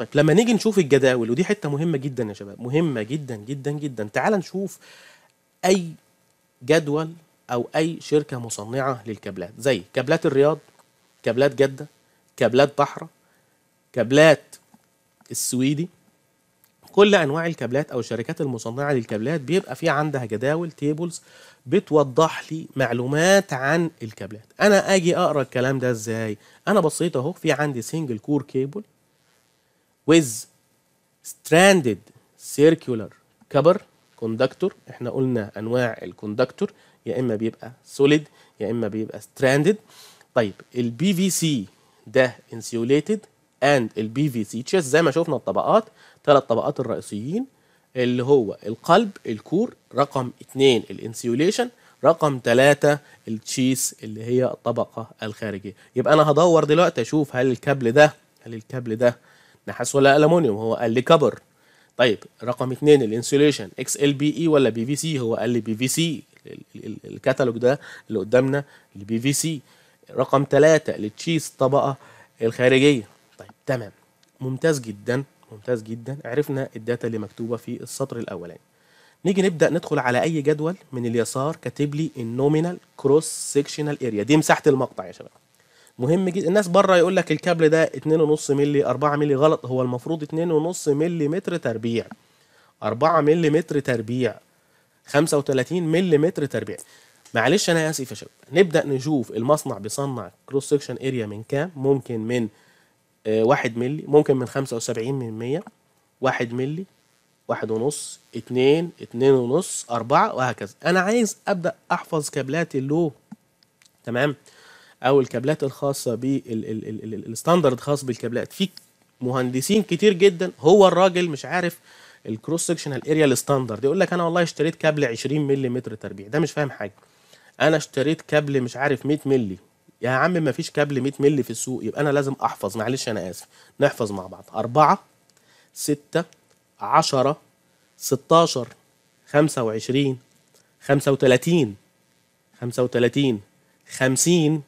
طيب لما نيجي نشوف الجداول ودي حته مهمه جدا يا شباب مهمه جدا جدا جدا تعال نشوف اي جدول او اي شركه مصنعه للكابلات زي كابلات الرياض كابلات جده كابلات بحره كابلات السويدي كل انواع الكابلات او الشركات المصنعه للكابلات بيبقى في عندها جداول تيبلز بتوضح لي معلومات عن الكابلات انا اجي اقرا الكلام ده ازاي انا بصيت اهو في عندي سنجل كور كيبل with stranded circular cover conductor احنا قلنا انواع الكوندكتور يا اما بيبقى solid يا اما بيبقى stranded طيب البي في سي ده insulated and البي في سي تشيس زي ما شفنا الطبقات ثلاث طبقات الرئيسيين اللي هو القلب الكور رقم اثنين الانسيوليشن رقم ثلاثة التشيس اللي هي الطبقة الخارجية يبقى أنا هدور دلوقتي أشوف هل الكابل ده هل الكابل ده نحاس ولا ألمونيوم هو قال لي كبر طيب رقم اثنين الانسوليشن اكس ال بي اي ولا بي في سي هو قال لي بي في سي الكتالوج ده اللي قدامنا البي في سي رقم ثلاثة التشيز طبقة الخارجية طيب تمام ممتاز جدا ممتاز جدا عرفنا الداتا اللي مكتوبة في السطر الأولاني نيجي نبدأ ندخل على أي جدول من اليسار كاتب لي النومينال كروس سيكشنال اريا دي مساحة المقطع يا شباب مهم جدا الناس بره يقول لك الكابل ده 2.5 مللي 4 مللي غلط هو المفروض 2.5 مللي متر تربيع 4 مللي متر تربيع 35 مللي متر تربيع معلش انا اسف يا شباب نبدا نشوف المصنع بيصنع كروس سكشن اريا من كام ممكن من 1 آه، مللي ممكن من 75 من 100 1 مللي 1.5 2 2.5 4 وهكذا انا عايز ابدأ احفظ كابلات اللو تمام او الكابلات الخاصه بالستاندرد خاص بالكابلات في مهندسين كتير جدا هو الراجل مش عارف الكروس سكشنال اريا الستاندرد يقول لك انا والله اشتريت كابل 20 متر تربيع ده مش فاهم حاجه انا اشتريت كابل مش عارف 100 ملي يا عم ما فيش كابل 100 ملي في السوق يبقى انا لازم احفظ معلش انا اسف نحفظ مع بعض 4 6 10 16 25 35 35 50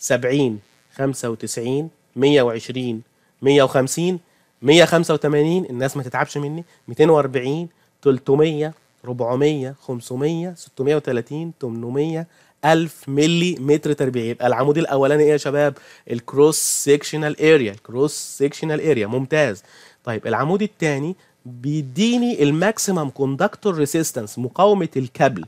70 95 120 150 185 الناس ما تتعبش مني 240 300 400 500 630 800 1000 ملي متر تربيعي يبقى العمود الاولاني ايه يا شباب الكروس سيكشنال اريا الكروس سيكشنال اريا ممتاز طيب العمود الثاني بيديني الماكسيمم كوندكتور ريسيستنس مقاومه الكابل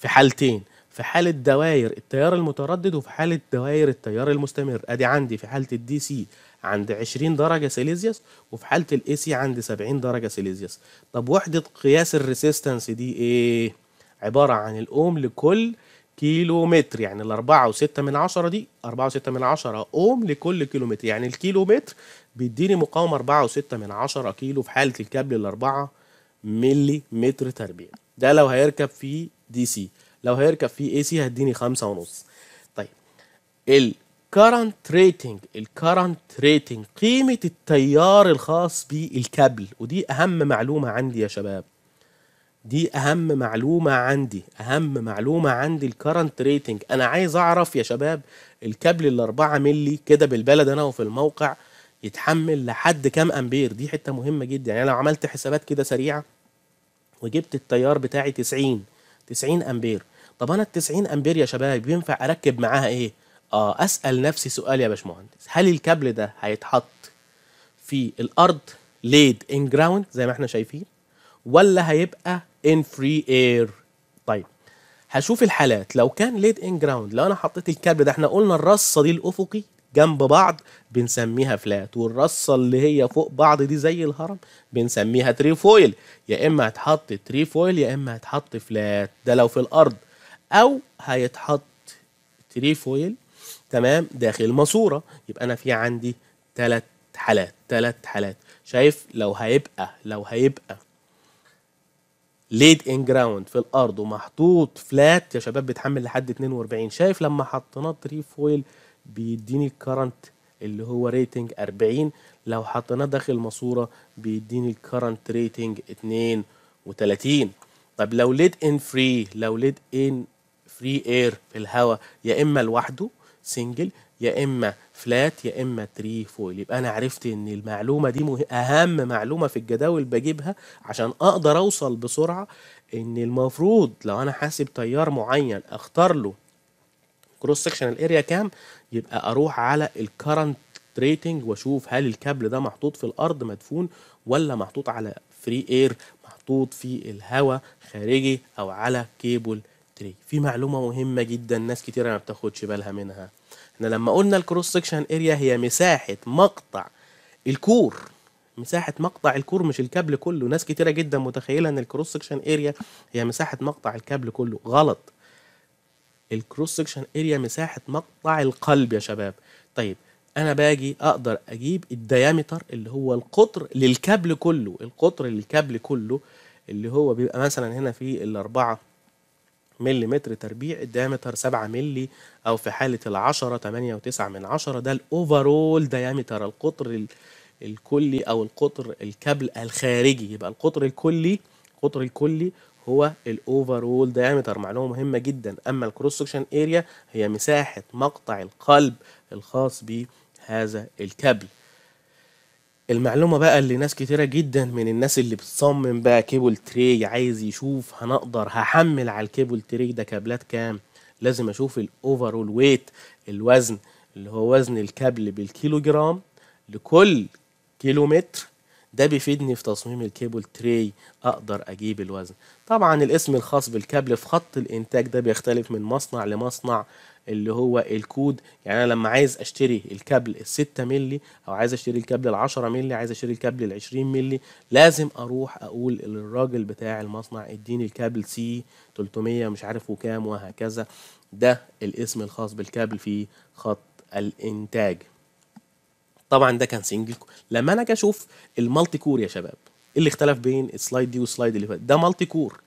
في حالتين في حالة دوائر التيار المتردد وفي حالة دوائر التيار المستمر ادي عندي في حالة الدي سي عند 20 درجة سيليزيوس وفي حالة الاي سي عند 70 درجة سيليزيوس طب وحدة قياس الريسيستنس دي ايه؟ عبارة عن الاوم لكل كيلو متر يعني الأربعة وستة من عشرة دي أربعة وستة من عشرة أوم لكل كيلو متر يعني الكيلو متر بيديني مقاومة أربعة وستة من عشرة كيلو في حالة الكابل الأربعة ملي متر تربيع ده لو هيركب في دي سي لو هيركب فيه اي سي هديني خمسة ونص طيب الكرنت ريتنج الكرنت ريتنج قيمة التيار الخاص بالكابل ودي أهم معلومة عندي يا شباب دي أهم معلومة عندي أهم معلومة عندي الكرنت ريتنج أنا عايز أعرف يا شباب الكابل 4 ملي كده بالبلد أنا وفي الموقع يتحمل لحد كام أمبير دي حتة مهمة جدا يعني لو عملت حسابات كده سريعة وجبت التيار بتاعي 90 90 أمبير طب انا ال 90 امبير يا شباب ينفع اركب معاها ايه؟ اه اسال نفسي سؤال يا باشمهندس هل الكابل ده هيتحط في الارض ليد ان جراوند زي ما احنا شايفين ولا هيبقى ان فري اير طيب هشوف الحالات لو كان ليد ان جراوند لو انا حطيت الكابل ده احنا قلنا الرصه دي الافقي جنب بعض بنسميها فلات والرصه اللي هي فوق بعض دي زي الهرم بنسميها تري فويل يا اما هتحط تري فويل يا اما هتحط فلات ده لو في الارض او هيتحط تري فويل تمام داخل ماسوره يبقى انا في عندي ثلاث حالات ثلاث حالات شايف لو هيبقى لو هيبقى ليد ان جراوند في الارض ومحطوط فلات يا شباب بيتحمل لحد 42 شايف لما حطيناه تري فويل بيديني الكرنت اللي هو ريتنج 40 لو حطيناه داخل ماسوره بيديني الكرنت ريتنج 32 طب لو ليد ان فري لو ليد ان فري اير في الهواء يا اما لوحده سنجل يا اما فلات يا اما تري فويل يبقى انا عرفت ان المعلومه دي مه... اهم معلومه في الجداول بجيبها عشان اقدر اوصل بسرعه ان المفروض لو انا حاسب تيار معين اختار له كروس سكشن الاريا كام يبقى اروح على الكرنت ريتنج واشوف هل الكابل ده محطوط في الارض مدفون ولا محطوط على فري اير محطوط في الهواء خارجي او على كيبل تري في معلومه مهمه جدا ناس كتيره ما بتاخدش بالها منها احنا لما قلنا الكروس سكشن اريا هي مساحه مقطع الكور مساحة مقطع الكور مش الكابل كله ناس كتيرة جدا متخيلة ان الكروس سكشن اريا هي مساحة مقطع الكابل كله غلط الكروس سكشن اريا مساحة مقطع القلب يا شباب طيب انا باجي اقدر اجيب الديامتر اللي هو القطر للكابل كله القطر للكابل كله اللي هو بيبقى مثلا هنا في الاربعة ملي متر تربيع الديامتر 7 ملي او في حاله العشرة 8 و9 من عشرة ده الاوفرول ديامتر القطر الكلي او القطر الكابل الخارجي يبقى القطر الكلي القطر الكلي هو الاوفرول دايمتر معلومه مهمه جدا اما الكروس سكشن اريا هي مساحه مقطع القلب الخاص بهذا الكابل المعلومة بقى اللي ناس كتيرة جدا من الناس اللي بتصمم بقى كيبل تري عايز يشوف هنقدر هحمل على الكيبل تري ده كابلات كام لازم اشوف الاوفرول ويت الوزن اللي هو وزن الكابل بالكيلو جرام لكل كيلومتر ده بيفيدني في تصميم الكيبل تري اقدر اجيب الوزن طبعا الاسم الخاص بالكابل في خط الانتاج ده بيختلف من مصنع لمصنع اللي هو الكود يعني انا لما عايز اشتري الكابل ال 6 مللي او عايز اشتري الكابل ال 10 مللي عايز اشتري الكابل ال 20 مللي لازم اروح اقول للراجل بتاع المصنع اديني الكابل سي 300 مش عارف وكام وهكذا ده الاسم الخاص بالكابل في خط الانتاج طبعا ده كان سنجل لما انا اجي اشوف المالتي كور يا شباب ايه اللي اختلف بين السلايد دي والسلايد اللي فات ده مالتي كور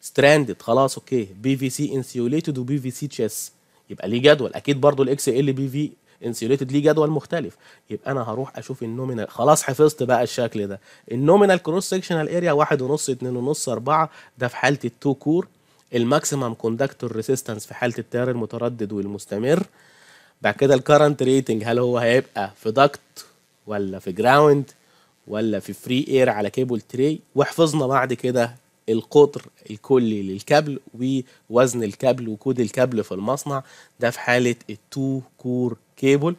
ستراندد خلاص اوكي بي في سي انسيوليتد وبي في سي تشيس يبقى ليه جدول اكيد برضو الاكس ال بي في انسيوليتد ليه جدول مختلف يبقى انا هروح اشوف النومينال خلاص حفظت بقى الشكل ده النومينال كروس سكشنال اريا 1.5 2.5 4 ده في حاله التو كور الماكسيمم كوندكتور ريزيستنس في حاله التيار المتردد والمستمر بعد كده الكرنت ريتنج هل هو هيبقى في دكت ولا في جراوند ولا في فري اير على كيبل تري وحفظنا بعد كده القطر الكلي للكابل ووزن الكابل وكود الكابل في المصنع ده في حالة التو كور كيبل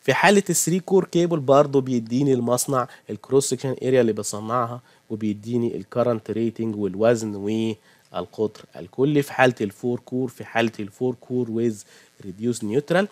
في حالة الثري كور كيبل برضه بيديني المصنع الكروس سكشن اريا اللي بصنعها وبيديني الكرنت ريتنج والوزن والقطر الكلي في حالة الفور كور في حالة الفور كور ويز ريديوس نيوترال